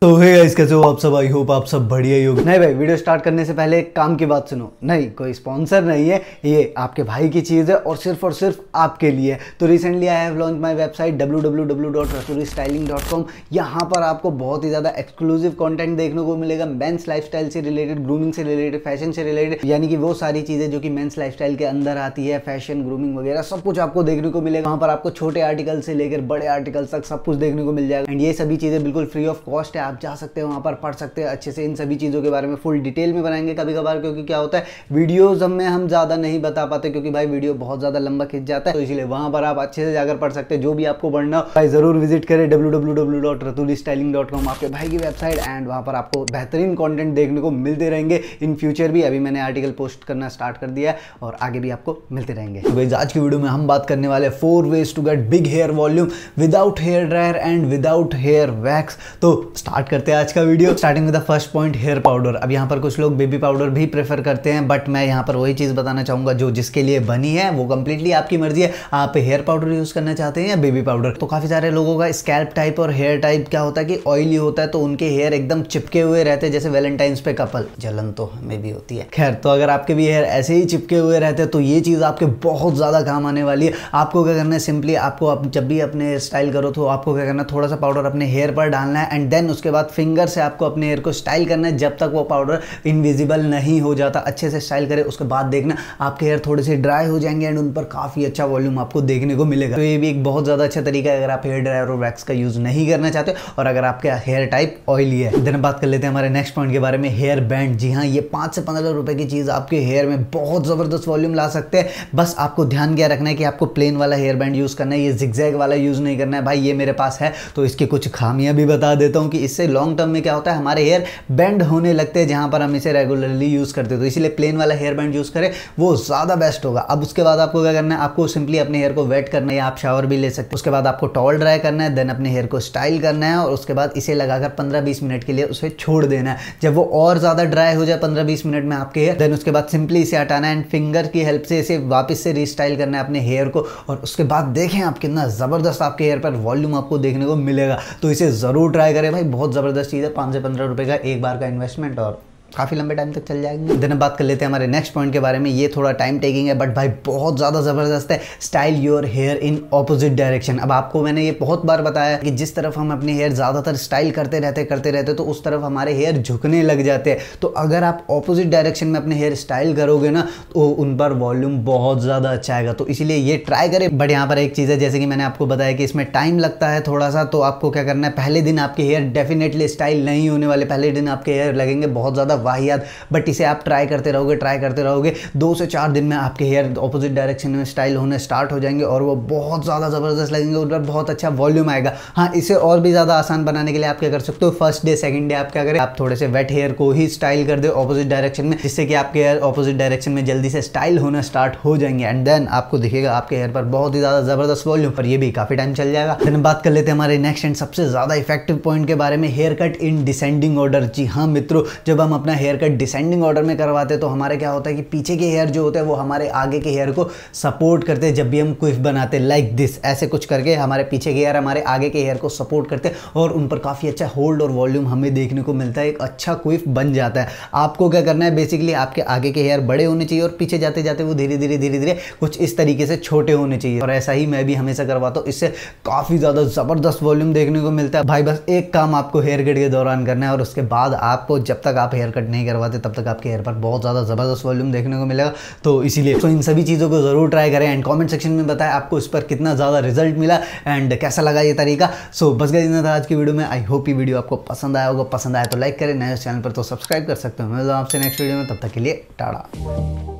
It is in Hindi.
तो हे गाइस कैसे हो आप सब आई होप आप सब बढ़िया ही हो नहीं भाई वीडियो स्टार्ट करने से पहले एक काम की बात सुनो नहीं कोई स्पॉन्सर नहीं है ये आपके भाई की चीज़ है और सिर्फ और सिर्फ आपके लिए तो recently I have launch my website W W W styling dot com यहाँ पर आपको बहुत ही ज़्यादा एक्सक्लूसिव कॉन्टेंट देखने को मिलेगा लाइफ स्टाइल से रिलेटेड ग्रूमिंग से रिलेटेड फैशन से रिलेटेड यानी कि वो सारी चीज़ें जो कि लाइफ स्टाइल के अंदर आती है फैशन ग्रूमिंग वगैरह सब कुछ आपको देखने को मिलेगा वहाँ पर आपको छोटे आर्टिकल से लेकर बड़े आर्टिकल तक सब कुछ देखने को मिल जाएगा एंड ये सभी चीज़ें बिल्कुल फ्री ऑफ कॉस्ट है आप जा सकते हैं वहाँ पर पढ़ सकते हैं अच्छे से इन सभी चीज़ों के बारे में फुल डिटेल में बनाएंगे कभी कभार क्योंकि क्या होता है वीडियोज़ हमें हम ज़्यादा नहीं बता पाते क्योंकि भाई वीडियो बहुत ज़्यादा लंबा खींच जाता है तो इसलिए वहाँ पर आप अच्छे से जाकर पढ़ सकते हैं जो भी आपको पढ़ना भाई ज़रूर विजिट करें डब्ल्यू आपके भाई की वेबसाइट एंड वहाँ पर आपको बेहतरीन कॉन्टेंट देखने को मिलते रहेंगे इन फ्यूचर भी अभी मैंने आर्टिकल पोस्ट करना स्टार्ट कर दिया है और आगे भी आपको मिलते रहेंगे तो भाई आज की वीडियो में हम बात करने वाले four ways to get big hair volume without hair dryer and without hair wax तो स्टार्ट स्टार्ट करते हैं आज का video starting with the first point hair powder अब यहाँ पर कुछ लोग बेबी पाउडर भी प्रेफर करते हैं बट मैं यहाँ पर वही चीज़ बताना चाहूंगा जो जिसके लिए बनी है वो कंप्लीटली आपकी मर्जी है आप हेयर पाउडर यूज़ करना चाहते हैं या बेबी पाउडर तो काफ़ी सारे लोगों का स्कैल्प टाइप और हेयर टाइप क्या होता है कि ऑयली होता है तो उनके हेयर एकदम चिपके हुए रहते हैं जैसे वैलेंटाइंस पे कपल जलन तो हमें भी होती है खैर तो अगर आपके भी हेयर ऐसे ही चिपके हुए रहते हैं तो ये चीज़ आपके बहुत ज़्यादा काम आने वाली है आपको क्या करना है सिंपली आपको जब भी अपने स्टाइल करो तो आपको क्या करना है थोड़ा सा पाउडर अपने हेयर पर डालना है एंड देन उसके उसके बाद फिंगर से आपको अपने हेयर को स्टाइल करना है जब तक वो पाउडर इनविजिबल नहीं हो जाता अच्छे से स्टाइल करें उसके बाद देखना आपके हेयर थोड़े से ड्राई हो जाएंगे एंड उन पर काफ़ी अच्छा वॉल्यूम आपको देखने को मिलेगा तो ये भी एक बहुत ज़्यादा अच्छा तरीका है अगर आप हेयर ड्रायर और वैक्स का यूज़ नहीं करना चाहते और अगर आपके हेयर टाइप ऑयली है देन बात कर लेते हैं हमारे नेक्स्ट पॉइंट के बारे में हेयर बैंड जी हाँ ये पाँच से पंद्रह रुपये की चीज़ आपके हेयर में बहुत ज़बरदस्त वॉल्यूम ला सकते हैं बस आपको ध्यान क्या रखना है कि आपको प्लेन वाला हेयर बैंड यूज़ करना है ये जिगजैग वाला यूज़ नहीं करना है भाई ये मेरे पास है तो इसकी कुछ खामियां भी बता देता हूँ कि इस इससे लॉन्ग टर्म में क्या होता है हमारे हेयर बैंड होने लगते हैं जहाँ पर हम इसे रेगुलरली यूज़ करते हो तो इसीलिए प्लेन वाला हेयर बैंड यूज़ करें वो ज़्यादा बेस्ट होगा अब उसके बाद आपको क्या करना है आपको सिंपली अपने हेयर को वेट करना है या आप शावर भी ले सकते हैं उसके बाद आपको टॉल ड्राई करना है देन अपने हेयर को स्टाइल करना है और उसके बाद इसे लगाकर पंद्रह बीस मिनट के लिए उसे छोड़ देना है जब वो और ज़्यादा ड्राई हो जाए पंद्रह बीस मिनट में आपके हेयर देन उसके बाद सिंपली इसे हटाना एंड फिंगर की हेल्प से इसे वापस से रिस्टाइल करना है अपने हेयर को और उसके बाद देखें आप कितना ज़बरदस्त आपके हेयर पर वॉल्यूम आपको देखने को मिलेगा तो इसे ज़रूर ट्राई करें भाई बहुत बहुत ज़बरदस्त चीज़ है पाँच से पंद्रह रुपये का एक बार का इन्वेस्टमेंट और काफ़ी लंबे टाइम तक चल जाएंगे दिन बात कर लेते हैं हमारे नेक्स्ट पॉइंट के बारे में ये थोड़ा टाइम टेकिंग है बट भाई बहुत ज़्यादा ज़बरदस्त है style your hair in opposite direction अब आपको मैंने ये बहुत बार बताया कि जिस तरफ हम अपने हेयर ज़्यादातर स्टाइल करते रहते करते रहते तो उस तरफ हमारे हेयर झुकने लग जाते हैं तो अगर आप ऑपोजिट डायरेक्शन में अपने हेयर स्टाइल करोगे ना तो उन पर वॉल्यूम बहुत ज़्यादा अच्छा आएगा तो इसीलिए ये ट्राई करें बट यहाँ पर एक चीज़ है जैसे कि मैंने आपको बताया कि इसमें टाइम लगता है थोड़ा सा तो आपको क्या करना है पहले दिन आपके हेयर डेफिनेटली स्टाइल नहीं होने वाले पहले दिन आपके हेयर लगेंगे बहुत ज़्यादा वाहियात बट इसे आप ट्राई करते रहोगे ट्राई करते रहोगे दो से चार दिन में आपके हेयर ऑपोजिट डायरेक्शन में स्टाइल होने स्टार्ट हो जाएंगे और वो बहुत ज़्यादा ज़बरदस्त लगेंगे उन पर बहुत अच्छा वॉल्यूम आएगा हाँ इसे और भी ज़्यादा आसान बनाने के लिए आप क्या कर सकते हो फर्स्ट डे सेकेंड डे आप क्या करें आप थोड़े से वेट हेयर को ही स्टाइल कर दे ऑपोजिट डायरेक्शन में जिससे कि आपके हेयर ऑपोजिट डायरेक्शन में जल्दी से स्टाइल होना स्टार्ट हो जाएंगे एंड देन आपको दिखेगा आपके हेयर पर बहुत ही ज़्यादा ज़बरदस्त वॉल्यूम पर ये भी काफ़ी टाइम चल जाएगा देन बात कर लेते हैं हमारे नेक्स्ट एंड सबसे ज़्यादा इफेक्टिव पॉइंट के बारे में haircut in descending order जी हाँ मित्रों जब हम अपना हेयर कट डिसेंडिंग ऑर्डर में करवाते तो हमारे क्या होता है कि पीछे के हेयर जो होते हैं वो हमारे आगे के हेयर को सपोर्ट करते हैं जब भी हम क्विफ बनाते हैं लाइक दिस ऐसे कुछ करके हमारे पीछे के हेयर हमारे आगे के हेयर को सपोर्ट करते और उन पर काफ़ी अच्छा होल्ड और वॉल्यूम हमें देखने को मिलता है एक अच्छा क्विफ बन जाता है आपको क्या करना है बेसिकली आपके आगे के हेयर बड़े होने चाहिए और पीछे जाते जाते वो धीरे धीरे धीरे धीरे कुछ इस तरीके से छोटे होने चाहिए और ऐसा ही मैं भी हमेशा करवाता हूँ इससे काफ़ी ज़्यादा ज़बरदस्त वॉल्यूम देखने को मिलता है भाई बस एक काम आपको हेयर कट के दौरान करना है और उसके बाद आपको जब तक आप हेयर कट नहीं करवाते तब तक आपके हेयर पर बहुत ज़्यादा ज़बरदस्त वॉल्यूम देखने को मिलेगा तो इसीलिए तो इन सभी चीज़ों को ज़रूर ट्राई करें एंड कॉमेंट सेक्शन में बताएं आपको इस पर कितना ज़्यादा रिजल्ट मिला एंड कैसा लगा ये तरीका सो बस गई था आज की वीडियो में आई होप ये वीडियो आपको पसंद आया होगा पसंद आया तो लाइक करें नए चैनल पर तो सब्सक्राइब कर सकते हो हूँ आपसे नेक्स्ट वीडियो में तब तक के लिए टाड़ा